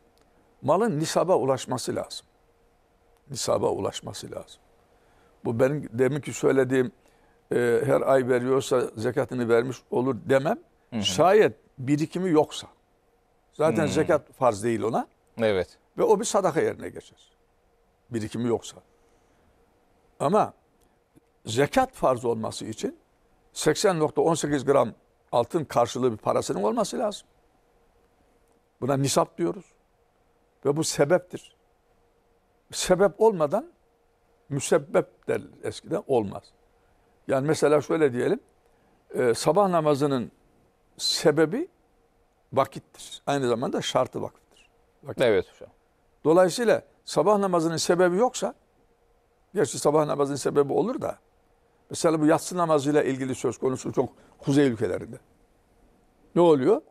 malın nisaba ulaşması lazım. Nisaba ulaşması lazım. Bu benim ki söylediğim e, her ay veriyorsa zekatını vermiş olur demem. Hı hı. Şayet birikimi yoksa. Zaten hı hı. zekat farz değil ona. Evet. Ve o bir sadaka yerine geçer birikimi yoksa. Ama zekat farz olması için 80.18 gram altın karşılığı bir parasının olması lazım. Buna nisap diyoruz. Ve bu sebeptir. Sebep olmadan müsebbep der eskiden olmaz. Yani mesela şöyle diyelim. E, sabah namazının sebebi vakittir. Aynı zamanda şartı vakittir. Vakit. Evet hocam. Dolayısıyla sabah namazının sebebi yoksa, gerçi sabah namazının sebebi olur da, mesela bu yatsı namazıyla ilgili söz konusu çok kuzey ülkelerinde. Ne oluyor?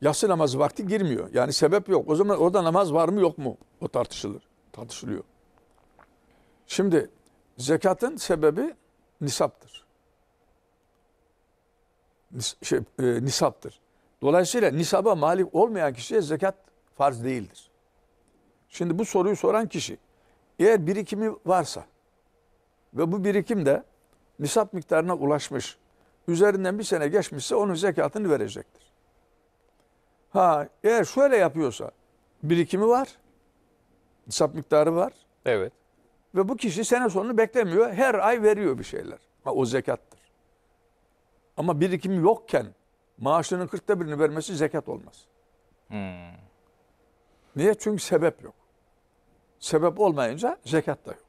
Yatsı namazı vakti girmiyor. Yani sebep yok. O zaman orada namaz var mı yok mu? O tartışılır. Tartışılıyor. Şimdi zekatın sebebi nisaptır. Nis, şey, e, nisaptır. Dolayısıyla nisaba malik olmayan kişiye zekat farz değildir. Şimdi bu soruyu soran kişi eğer birikimi varsa ve bu birikim de nisap miktarına ulaşmış, üzerinden bir sene geçmişse onun zekatını verecektir. Ha eğer şöyle yapıyorsa birikimi var, nisap miktarı var. Evet. Ve bu kişi sene sonunu beklemiyor. Her ay veriyor bir şeyler. Ha, o zekattır. Ama birikimi yokken maaşının kırkta birini vermesi zekat olmaz. Hmm. Niye? Çünkü sebep yok. Sebep olmayınca zekat da yok.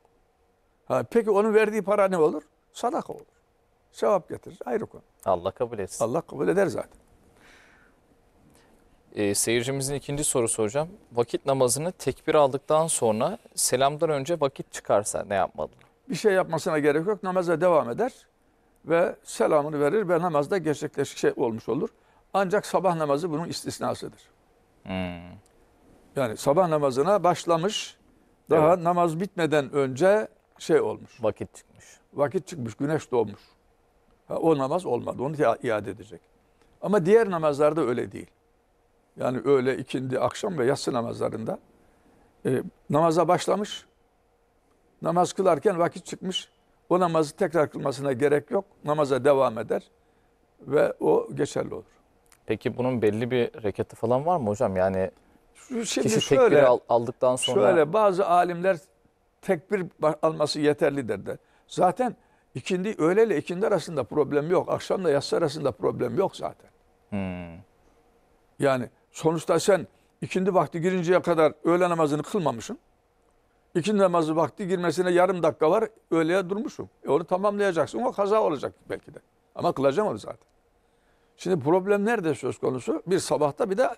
Ha, peki onun verdiği para ne olur? Sadaka olur. Sevap getirir. Ayrı konu. Allah kabul etsin. Allah kabul eder zaten. Ee, seyircimizin ikinci sorusu hocam. Vakit namazını tekbir aldıktan sonra selamdan önce vakit çıkarsa ne yapmalı? Bir şey yapmasına gerek yok. Namaza devam eder ve selamını verir ve namazda gerçekleşik şey olmuş olur. Ancak sabah namazı bunun istisnasıdır. Hmm. Yani sabah namazına başlamış daha evet. namaz bitmeden önce şey olmuş. Vakit çıkmış. Vakit çıkmış, güneş doğmuş. Ha, o namaz olmadı, onu iade edecek. Ama diğer namazlarda öyle değil. Yani öğle, ikindi, akşam ve yatsı namazlarında e, namaza başlamış, namaz kılarken vakit çıkmış, o namazı tekrar kılmasına gerek yok, namaza devam eder ve o geçerli olur. Peki bunun belli bir reketi falan var mı hocam? Yani Şimdi Kişi şöyle, tekbiri aldıktan sonra... Şöyle bazı alimler tekbir alması yeterli derler. Zaten ikindi öğleyle ikindi arasında problem yok. Akşamla yatsı arasında problem yok zaten. Hmm. Yani sonuçta sen ikindi vakti girinceye kadar öğle namazını kılmamışsın. İkindi namazı vakti girmesine yarım dakika var. Öğleye durmuşum. E onu tamamlayacaksın. O kaza olacak belki de. Ama kılacağım onu zaten. Şimdi problem nerede söz konusu? Bir sabahta bir de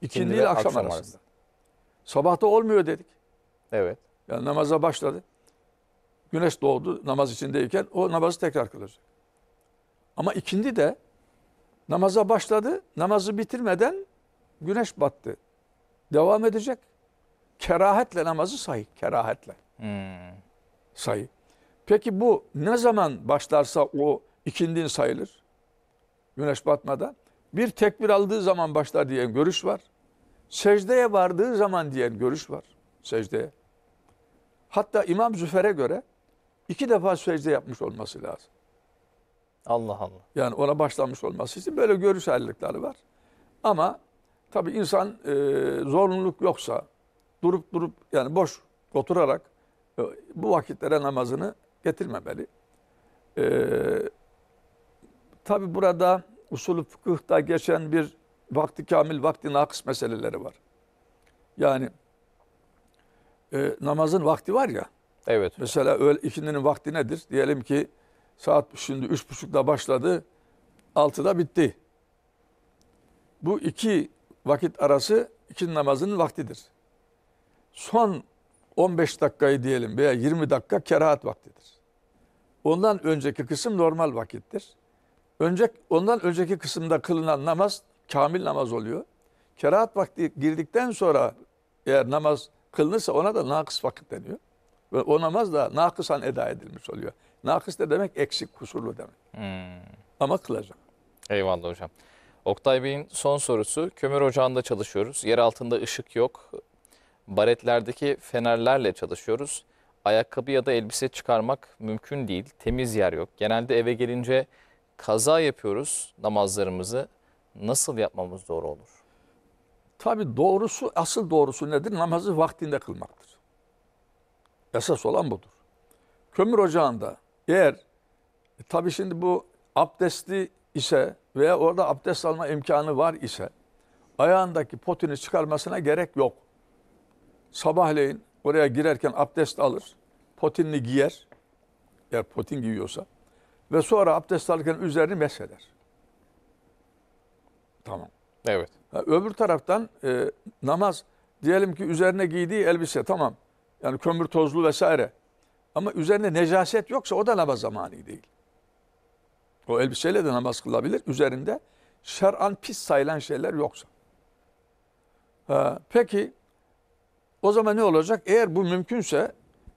İkindi ile akşam, akşam arasında. Sabahta olmuyor dedik. Evet. Yani namaza başladı. Güneş doğdu namaz içindeyken o namazı tekrar kılacak. Ama ikindi de namaza başladı. Namazı bitirmeden güneş battı. Devam edecek. Kerahetle namazı sayı. Kerahetle. Hmm. Sayı. Peki bu ne zaman başlarsa o ikindin sayılır? Güneş batmadan. Bir tekbir aldığı zaman başlar diyen görüş var. Secdeye vardığı zaman diyen görüş var. Secdeye. Hatta İmam Züfer'e göre iki defa secde yapmış olması lazım. Allah Allah. Yani ona başlamış olması için böyle görüş ayrılıkları var. Ama tabii insan e, zorunluluk yoksa durup durup yani boş oturarak e, bu vakitlere namazını getirmemeli. E, tabii burada usulü fıkıhta geçen bir vakti kamil, vakti nakıs meseleleri var. Yani e, namazın vakti var ya. Evet. Mesela öğle, ikindinin vakti nedir? Diyelim ki saat şimdi üç buçukta başladı, altıda bitti. Bu iki vakit arası ikindi namazının vaktidir. Son 15 dakikayı diyelim veya 20 dakika kerahat vaktidir. Ondan önceki kısım normal vakittir. Önce, ondan önceki kısımda kılınan namaz kamil namaz oluyor. Kerahat vakti girdikten sonra eğer namaz kılınırsa ona da nakıs vakit deniyor. Ve o namaz da nakısan eda edilmiş oluyor. Nakıs ne demek? Eksik, kusurlu demek. Hmm. Ama kılacak. Eyvallah hocam. Oktay Bey'in son sorusu. Kömür ocağında çalışıyoruz. Yer altında ışık yok. Baretlerdeki fenerlerle çalışıyoruz. Ayakkabı ya da elbise çıkarmak mümkün değil. Temiz yer yok. Genelde eve gelince kaza yapıyoruz namazlarımızı nasıl yapmamız doğru olur? Tabi doğrusu, asıl doğrusu nedir? Namazı vaktinde kılmaktır. Esas olan budur. Kömür ocağında eğer e, tabi şimdi bu abdestli ise veya orada abdest alma imkanı var ise ayağındaki potini çıkarmasına gerek yok. Sabahleyin oraya girerken abdest alır, potinini giyer, eğer potin giyiyorsa ve sonra abdest alırken üzerini mesheder. Tamam. Evet. Ha, öbür taraftan e, namaz diyelim ki üzerine giydiği elbise tamam. Yani kömür tozlu vesaire. Ama üzerinde necaset yoksa o da namaz zamanı değil. O elbiseyle de namaz kılabilir. Üzerinde şer'an pis sayılan şeyler yoksa. Ha, peki o zaman ne olacak? Eğer bu mümkünse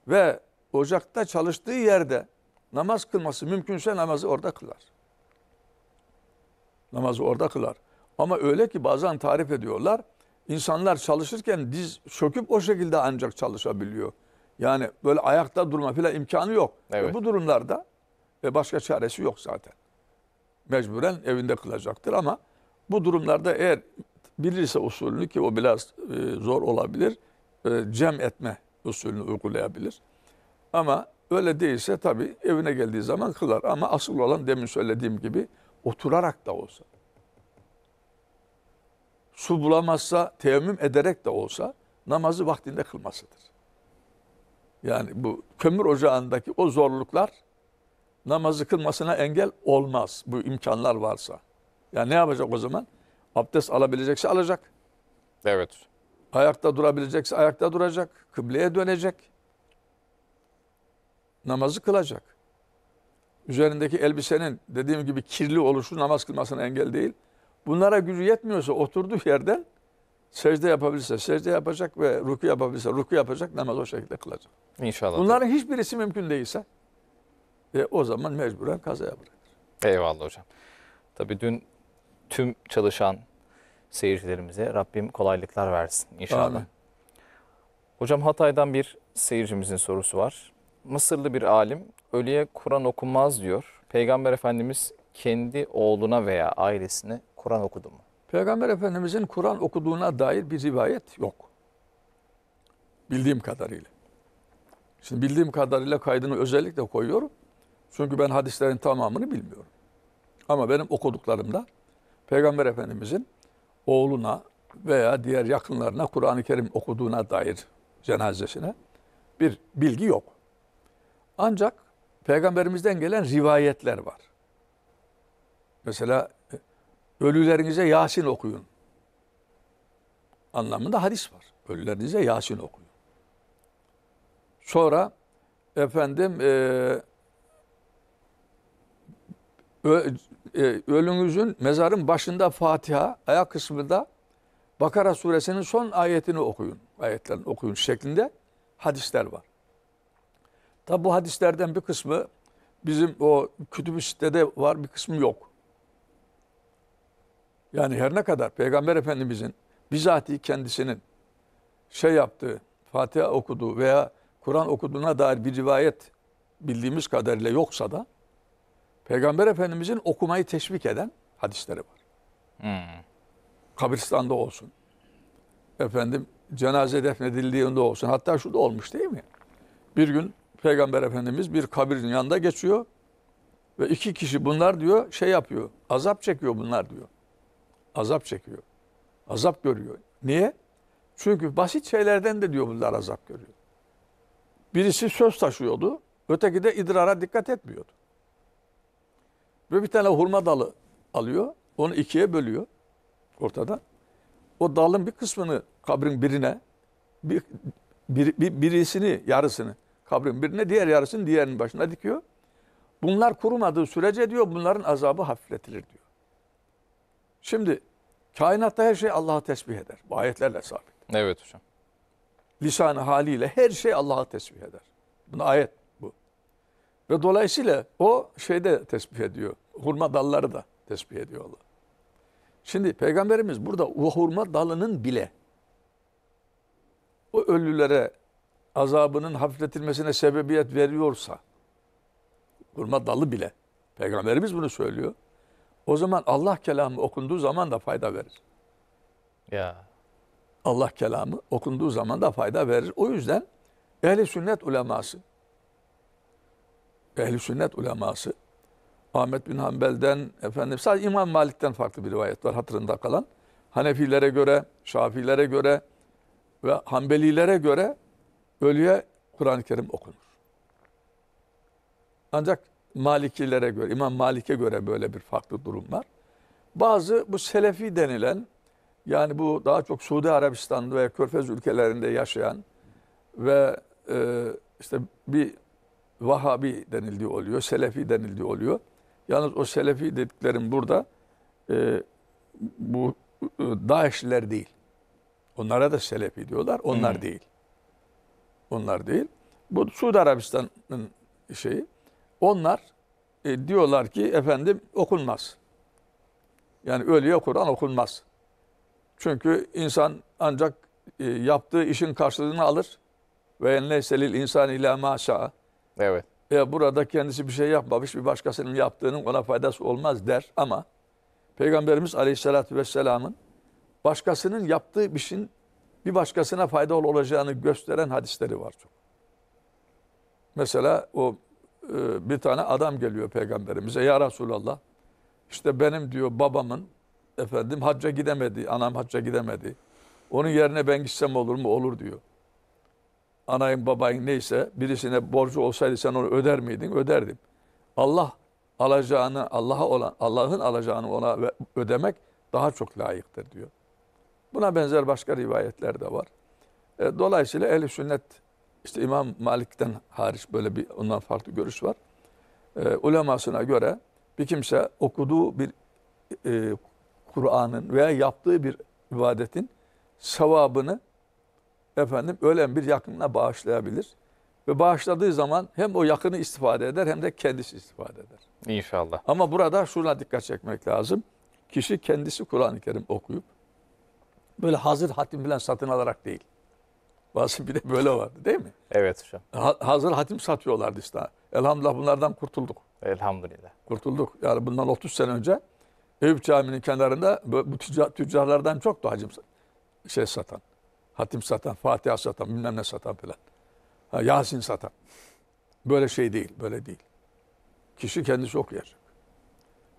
ve ocakta çalıştığı yerde namaz kılması mümkünse namazı orada kılar. Namazı orada kılar. Ama öyle ki bazen tarif ediyorlar. İnsanlar çalışırken diz çöküp o şekilde ancak çalışabiliyor. Yani böyle ayakta durma filan imkanı yok. E, evet. E bu durumlarda e başka çaresi yok zaten. Mecburen evinde kılacaktır ama bu durumlarda eğer bilirse usulünü ki o biraz e, zor olabilir, e, cem etme usulünü uygulayabilir. Ama Öyle değilse tabii evine geldiği zaman kılar. Ama asıl olan demin söylediğim gibi oturarak da olsa. Su bulamazsa teyemmüm ederek de olsa namazı vaktinde kılmasıdır. Yani bu kömür ocağındaki o zorluklar namazı kılmasına engel olmaz bu imkanlar varsa. Yani ne yapacak o zaman? Abdest alabilecekse alacak. Evet. Ayakta durabilecekse ayakta duracak. Kıbleye dönecek namazı kılacak. Üzerindeki elbisenin dediğim gibi kirli oluşu namaz kılmasına engel değil. Bunlara gücü yetmiyorsa oturduğu yerden secde yapabilirse secde yapacak ve ruku yapabilirse ruku yapacak namaz o şekilde kılacak. İnşallah. Bunların hiçbirisi mümkün değilse e, o zaman mecburen kaza bırakır. Eyvallah hocam. Tabii dün tüm çalışan seyircilerimize Rabbim kolaylıklar versin inşallah. Amin. Hocam Hatay'dan bir seyircimizin sorusu var. Mısırlı bir alim ölüye Kur'an okunmaz diyor. Peygamber Efendimiz kendi oğluna veya ailesine Kur'an okudu mu? Peygamber Efendimizin Kur'an okuduğuna dair bir rivayet yok. Bildiğim kadarıyla. Şimdi bildiğim kadarıyla kaydını özellikle koyuyorum. Çünkü ben hadislerin tamamını bilmiyorum. Ama benim okuduklarımda Peygamber Efendimizin oğluna veya diğer yakınlarına Kur'an-ı Kerim okuduğuna dair cenazesine bir bilgi yok. Ancak peygamberimizden gelen rivayetler var. Mesela e, ölülerinize Yasin okuyun. Anlamında hadis var. Ölülerinize Yasin okuyun. Sonra efendim e, ö, e, ölünüzün mezarın başında Fatiha, ayak kısmında Bakara suresinin son ayetini okuyun. Ayetlerini okuyun şeklinde hadisler var. Tabi bu hadislerden bir kısmı bizim o kütüb-ü sitede var bir kısmı yok. Yani her ne kadar Peygamber Efendimizin bizatihi kendisinin şey yaptığı, Fatiha okuduğu veya Kur'an okuduğuna dair bir rivayet bildiğimiz kadarıyla yoksa da Peygamber Efendimizin okumayı teşvik eden hadisleri var. Hmm. Kabristanda olsun. Efendim cenaze defnedildiğinde olsun. Hatta şu da olmuş değil mi? Bir gün Peygamber Efendimiz bir kabirin yanında geçiyor. Ve iki kişi bunlar diyor şey yapıyor. Azap çekiyor bunlar diyor. Azap çekiyor. Azap görüyor. Niye? Çünkü basit şeylerden de diyor bunlar azap görüyor. Birisi söz taşıyordu. Öteki de idrara dikkat etmiyordu. Ve bir tane hurma dalı alıyor. Onu ikiye bölüyor ortada. O dalın bir kısmını kabrin birine, bir, bir, bir birisini, yarısını kabrin birine diğer yarısını diğerinin başına dikiyor. Bunlar kurumadığı sürece diyor bunların azabı hafifletilir diyor. Şimdi kainatta her şey Allah'a tesbih eder. Bu ayetlerle sabit. Evet hocam. Lisanı haliyle her şey Allah'a tesbih eder. Buna ayet bu. Ve dolayısıyla o şeyde tesbih ediyor. Hurma dalları da tesbih ediyor Allah. Şimdi peygamberimiz burada o hurma dalının bile o ölülere azabının hafifletilmesine sebebiyet veriyorsa kurma dalı bile peygamberimiz bunu söylüyor. O zaman Allah kelamı okunduğu zaman da fayda verir. Ya. Allah kelamı okunduğu zaman da fayda verir. O yüzden ehli sünnet uleması ehli sünnet uleması Ahmet bin Hanbel'den efendim sadece İmam Malik'ten farklı bir rivayet var hatırında kalan. Hanefilere göre, Şafilere göre ve Hanbelilere göre ölüye Kur'an-ı Kerim okunur. Ancak Malikilere göre, İmam Malik'e göre böyle bir farklı durum var. Bazı bu Selefi denilen, yani bu daha çok Suudi Arabistan'da ve Körfez ülkelerinde yaşayan ve e, işte bir Vahabi denildiği oluyor, Selefi denildiği oluyor. Yalnız o Selefi dediklerim burada e, bu e, Daeşliler değil. Onlara da Selefi diyorlar, onlar hmm. değil onlar değil. Bu Suudi Arabistan'ın şeyi. Onlar e, diyorlar ki efendim okunmaz. Yani ölüye Kur'an okunmaz. Çünkü insan ancak e, yaptığı işin karşılığını alır. Ve enleyselil insan ile maşa. Evet. E, burada kendisi bir şey yapmamış, bir başkasının yaptığının ona faydası olmaz der. Ama Peygamberimiz Aleyhisselatü Vesselam'ın başkasının yaptığı bir şeyin bir başkasına faydalı olacağını gösteren hadisleri var çok. Mesela o e, bir tane adam geliyor peygamberimize. Ya Resulallah işte benim diyor babamın efendim hacca gidemedi, anam hacca gidemedi. Onun yerine ben gitsem olur mu? Olur diyor. Anayın babayın neyse birisine borcu olsaydı sen onu öder miydin? Öderdim. Allah alacağını Allah'a olan Allah'ın alacağını ona ödemek daha çok layıktır diyor. Buna benzer başka rivayetler de var. E, dolayısıyla ehl sünnet işte İmam Malik'ten hariç böyle bir ondan farklı görüş var. E, ulemasına göre bir kimse okuduğu bir e, Kur'an'ın veya yaptığı bir ibadetin sevabını efendim ölen bir yakınına bağışlayabilir. Ve bağışladığı zaman hem o yakını istifade eder hem de kendisi istifade eder. İnşallah. Ama burada şuna dikkat çekmek lazım. Kişi kendisi Kur'an-ı Kerim okuyup Böyle hazır hatim falan satın alarak değil. Bazı bir de böyle vardı değil mi? Evet hocam. Ha, hazır hatim satıyorlardı işte. Elhamdülillah bunlardan kurtulduk. Elhamdülillah. Kurtulduk. Yani bundan 30 sene önce Eyüp Camii'nin kenarında bu tüccar, tüccarlardan çoktu hacim şey satan. Hatim satan, Fatiha satan, bilmem ne satan falan. Ha, Yasin satan. Böyle şey değil, böyle değil. Kişi kendisi okuyacak.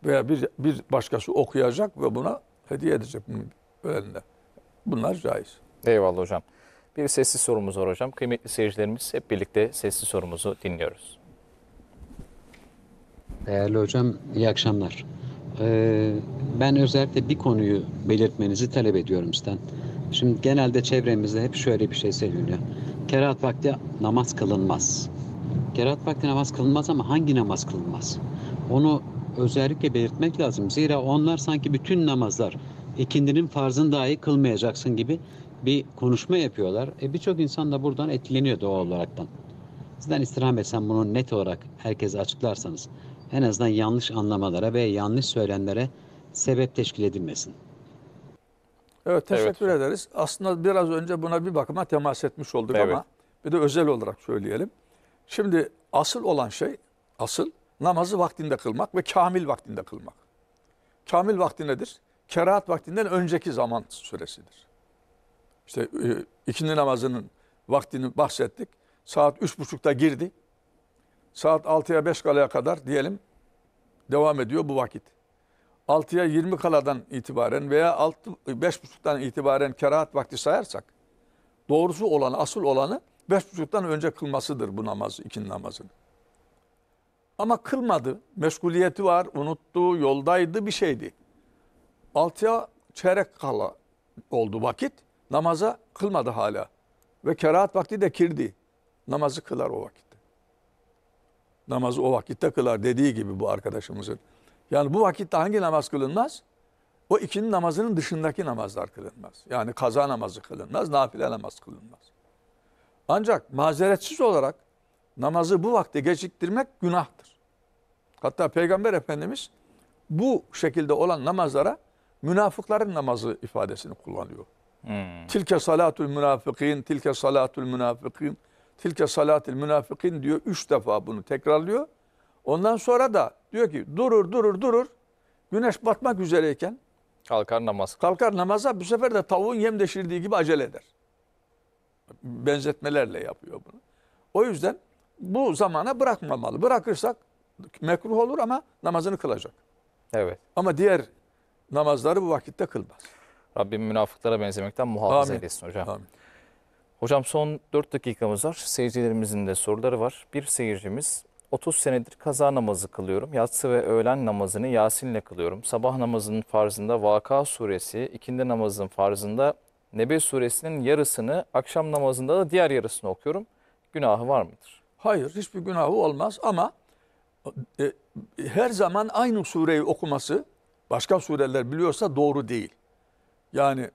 Veya bir, bir başkası okuyacak ve buna hediye edecek. Böyle Bunlar caiz. Eyvallah hocam. Bir sessiz sorumuz var hocam. Kıymetli seyircilerimiz hep birlikte sessiz sorumuzu dinliyoruz. Değerli hocam iyi akşamlar. Ee, ben özellikle bir konuyu belirtmenizi talep ediyorum sizden. Şimdi genelde çevremizde hep şöyle bir şey söyleniyor. Kerat vakti namaz kılınmaz. Kerat vakti namaz kılınmaz ama hangi namaz kılınmaz? Onu özellikle belirtmek lazım. Zira onlar sanki bütün namazlar ikindinin farzını dahi kılmayacaksın gibi bir konuşma yapıyorlar. E birçok insan da buradan etkileniyor doğal olaraktan. Sizden istirham etsem bunu net olarak herkese açıklarsanız en azından yanlış anlamalara ve yanlış söylenlere sebep teşkil edilmesin. Evet teşekkür Evet. ederiz. Aslında biraz önce buna bir bakıma temas etmiş olduk Evet. ama bir de özel olarak söyleyelim. Şimdi asıl olan şey asıl namazı vaktinde kılmak ve kamil vaktinde kılmak. Kamil vakti nedir? kerahat vaktinden önceki zaman süresidir. İşte e, ikindi namazının vaktini bahsettik. Saat üç buçukta girdi. Saat altıya beş kalaya kadar diyelim devam ediyor bu vakit. Altıya yirmi kaladan itibaren veya altı beş buçuktan itibaren kerahat vakti sayarsak doğrusu olanı, asıl olanı beş buçuktan önce kılmasıdır bu namazı, ikindi namazını. Ama kılmadı, meşguliyeti var, unuttu, yoldaydı bir şeydi altıya çeyrek kala oldu vakit. Namaza kılmadı hala. Ve kerahat vakti de kirdi. Namazı kılar o vakitte. Namazı o vakitte kılar dediği gibi bu arkadaşımızın. Yani bu vakitte hangi namaz kılınmaz? O ikinin namazının dışındaki namazlar kılınmaz. Yani kaza namazı kılınmaz, nafile namaz kılınmaz. Ancak mazeretsiz olarak namazı bu vakte geciktirmek günahtır. Hatta Peygamber Efendimiz bu şekilde olan namazlara münafıkların namazı ifadesini kullanıyor. Hmm. Tilke salatul münafıkîn, tilke salatul münafıkîn, tilke salatul münafıkîn diyor. Üç defa bunu tekrarlıyor. Ondan sonra da diyor ki durur durur durur. Güneş batmak üzereyken kalkar namaz. Kalkar namaza bu sefer de tavuğun yem deşirdiği gibi acele eder. Benzetmelerle yapıyor bunu. O yüzden bu zamana bırakmamalı. Bırakırsak mekruh olur ama namazını kılacak. Evet. Ama diğer namazları bu vakitte kılmaz. Rabbim münafıklara benzemekten muhafaza Amin. eylesin hocam. Amin. Hocam son 4 dakikamız var. Seyircilerimizin de soruları var. Bir seyircimiz 30 senedir kaza namazı kılıyorum. Yatsı ve öğlen namazını Yasin'le kılıyorum. Sabah namazının farzında Vaka suresi, ikindi namazının farzında Nebe suresinin yarısını, akşam namazında da diğer yarısını okuyorum. Günahı var mıdır? Hayır, hiçbir günahı olmaz ama e, e her zaman aynı sureyi okuması başka sureler biliyorsa doğru değil. Yani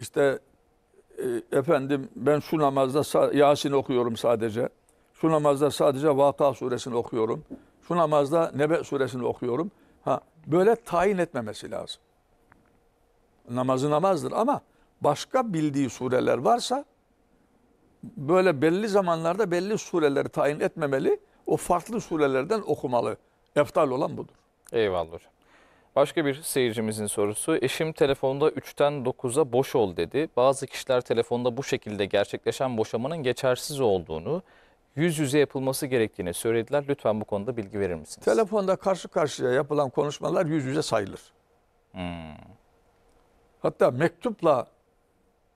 işte e, efendim ben şu namazda Yasin okuyorum sadece. Şu namazda sadece Vaka suresini okuyorum. Şu namazda Nebe suresini okuyorum. Ha böyle tayin etmemesi lazım. Namazı namazdır ama başka bildiği sureler varsa böyle belli zamanlarda belli sureleri tayin etmemeli. O farklı surelerden okumalı. Eftal olan budur. Eyvallah hocam. Başka bir seyircimizin sorusu. Eşim telefonda 3'ten 9'a boş ol dedi. Bazı kişiler telefonda bu şekilde gerçekleşen boşamanın geçersiz olduğunu, yüz yüze yapılması gerektiğini söylediler. Lütfen bu konuda bilgi verir misiniz? Telefonda karşı karşıya yapılan konuşmalar yüz yüze sayılır. Hmm. Hatta mektupla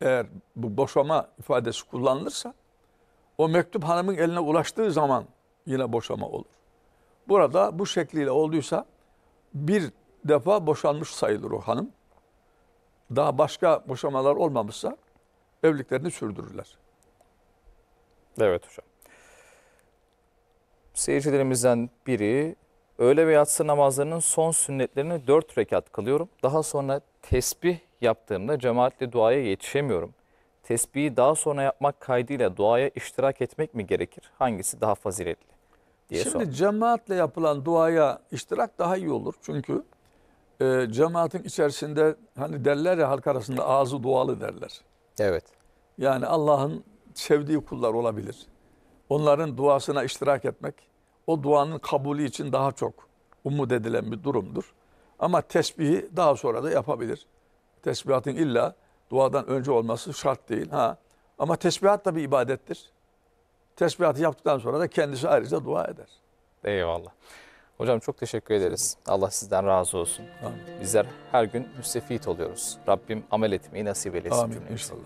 eğer bu boşama ifadesi kullanılırsa o mektup hanımın eline ulaştığı zaman yine boşama olur. Burada bu şekliyle olduysa bir defa boşanmış sayılır o hanım. Daha başka boşamalar olmamışsa evliliklerini sürdürürler. Evet hocam. Seyircilerimizden biri öğle ve yatsı namazlarının son sünnetlerini dört rekat kılıyorum. Daha sonra tesbih yaptığımda cemaatle duaya yetişemiyorum. Tesbihi daha sonra yapmak kaydıyla duaya iştirak etmek mi gerekir? Hangisi daha faziletli? diye Şimdi sordum. cemaatle yapılan duaya iştirak daha iyi olur. Çünkü e, cemaatin içerisinde hani derler ya halk arasında ağzı dualı derler. Evet. Yani Allah'ın sevdiği kullar olabilir. Onların duasına iştirak etmek o duanın kabulü için daha çok umut edilen bir durumdur. Ama tesbihi daha sonra da yapabilir. Tesbihatın illa duadan önce olması şart değil. Ha. Ama tesbihat da bir ibadettir. Tesbihatı yaptıktan sonra da kendisi ayrıca dua eder. Eyvallah. Hocam çok teşekkür ederiz. Allah sizden razı olsun. Amin. Bizler her gün müstefit oluyoruz. Rabbim amel etmeyi nasip eylesin Amin inşallah.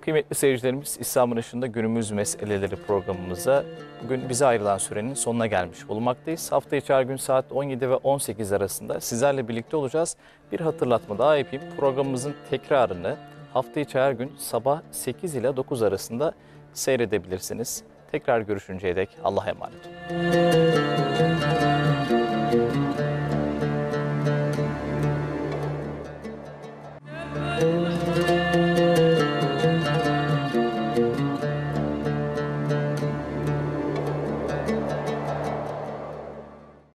Kıymetli seyircilerimiz İslam'ın ışığında günümüz meseleleri programımıza bugün bize ayrılan sürenin sonuna gelmiş bulunmaktayız. Hafta içi her gün saat 17 ve 18 arasında sizlerle birlikte olacağız. Bir hatırlatma daha yapayım. Programımızın tekrarını hafta içi her gün sabah 8 ile 9 arasında seyredebilirsiniz. Tekrar görüşünceye dek Allah'a emanet olun.